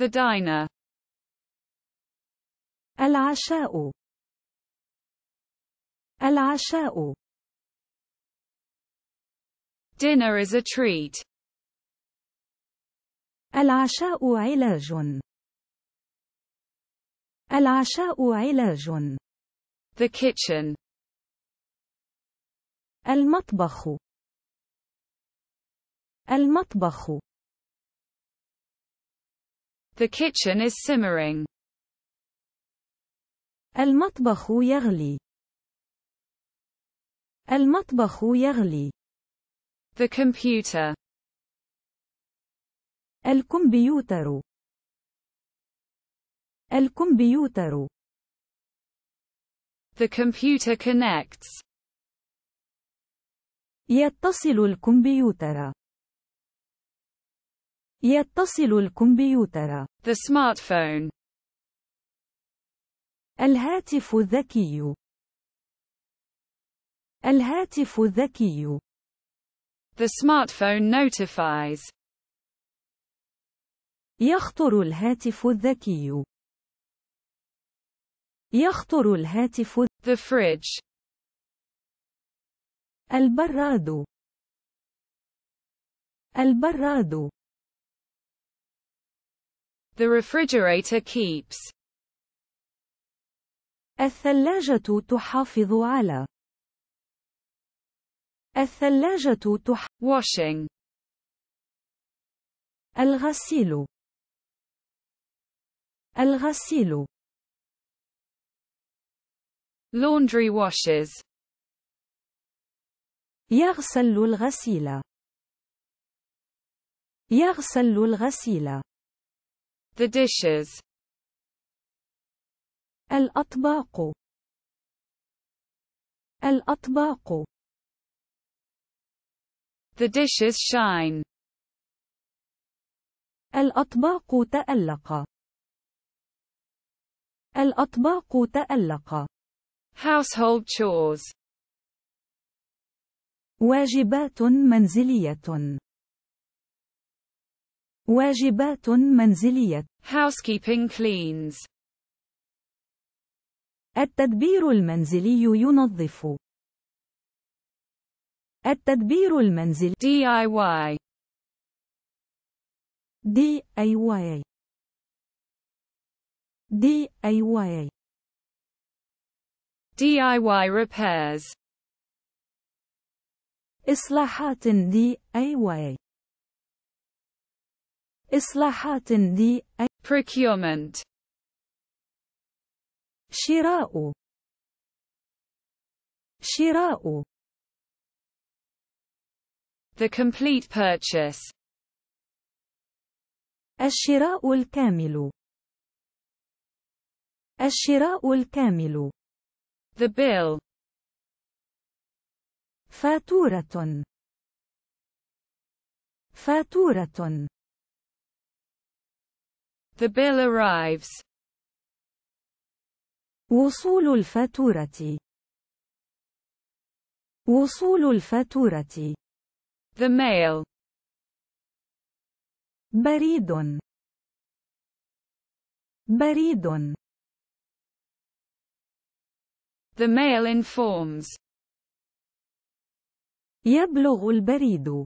The diner. العشاء العشاء Dinner is a treat. العشاء علاج. العشاء علاج. The kitchen. المطبخ. المطبخ. The kitchen is simmering. المطبخ يغلي. المطبخ يغلي. The computer. الكمبيوتر. الكمبيوتر. The computer connects. يتصل الكمبيوتر. يتصل الكمبيوتر. The smartphone. الهاتف الذكي. الهاتف الذكي. The smartphone notifies. يخطر الهاتف الذكي. يخطر الهاتف The fridge. البراد. البراد. The refrigerator keeps. الثلاجة تحافظ على. الثلاجة تح. Washing. الغسيل. الغسيل. Laundry washes. يغسل الغسيل. يغسل الغسيل. The dishes. الأطباق. الأطباق. The dishes shine. الأطباق تألق. الأطباق تألق. Household chores. واجبات منزلية. واجبات منزلية. Housekeeping cleans. التدبير المنزلي ينظف. التدبير المنزلي DIY DIY DIY DIY repairs إصلاحات DIY إصلاحات DIY procurement شراء شراء the complete purchase الشراء الكامل الشراء الكامل the bill فاتورة فاتورة The bill arrives. وصول الفاتورة وصول الفاتورة The mail بريد بريد The mail informs يبلغ البريد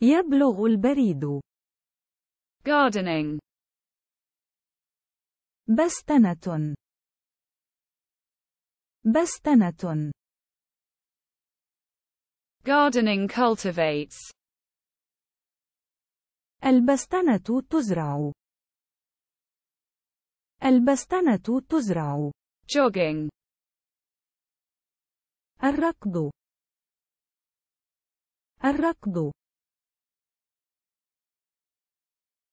يبلغ البريد gardening بستنة بستنة gardening cultivates البستنة تزرع البستنة تزرع jogging الركض الركض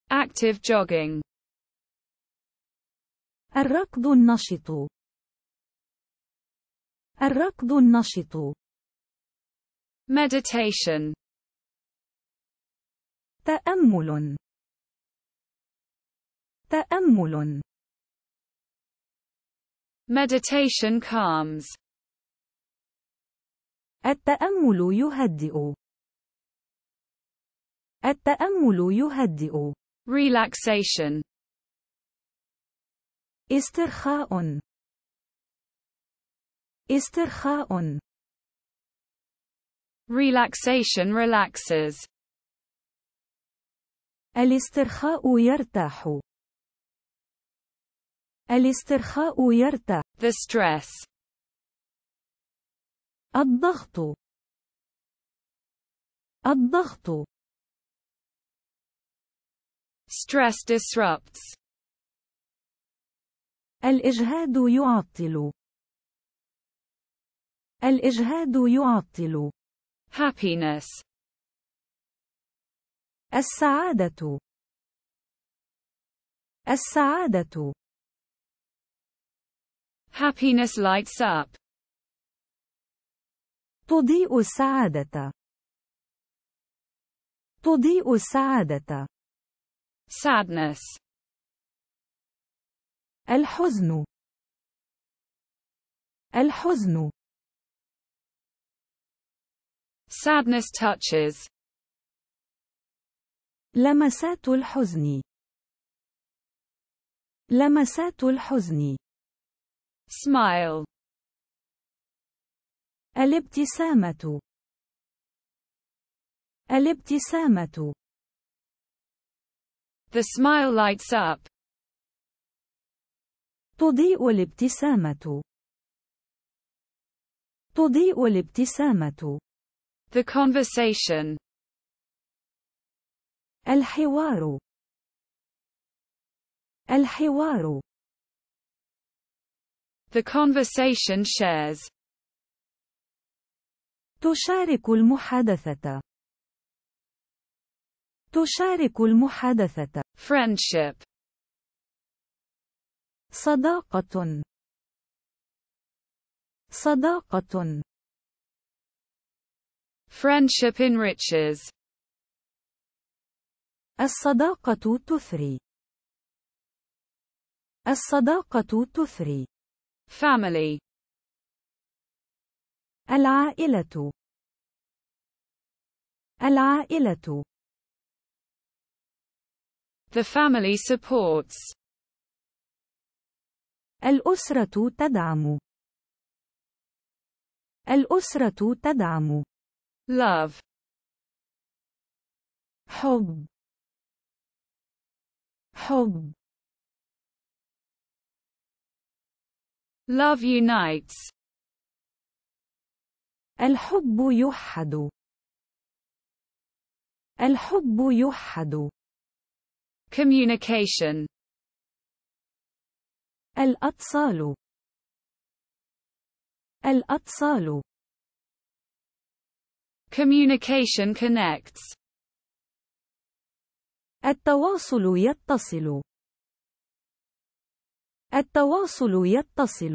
active jogging الركض النشط الركض النشط meditation تأمل تأمل meditation calms التأمل يهدئ التأمل يهدئ relaxation استرخاء استرخاء relaxation relaxes الاسترخاء يرتاح الاسترخاء يرتاح the stress الضغط الضغط Stress disrupts. الإجهاد يعطل. الإجهاد يعطل. Happiness. السعادة. السعادة. Happiness lights up. تضيء السعادة. تضيء السعادة. sadness الحزن الحزن sadness touches لمسات الحزن لمسات الحزن smile الابتسامة الابتسامة The smile lights up. تضيء الابتسامة. تضيء الابتسامة. The conversation. الحوار. الحوار. The conversation shares. تشارك المحادثة. تشارك المحادثة. Friendship. صداقة. صداقة. Friendship enriches. الصداقة تثري. الصداقة تثري. Family. العائلة. العائلة. The family supports. الأسرة تدعم. الأسرة تدعم. Love. حب. حب. Love unites. الحب يوحد. الحب يوحد. communication الأتصال الأتصال communication connects التواصل يتصل التواصل يتصل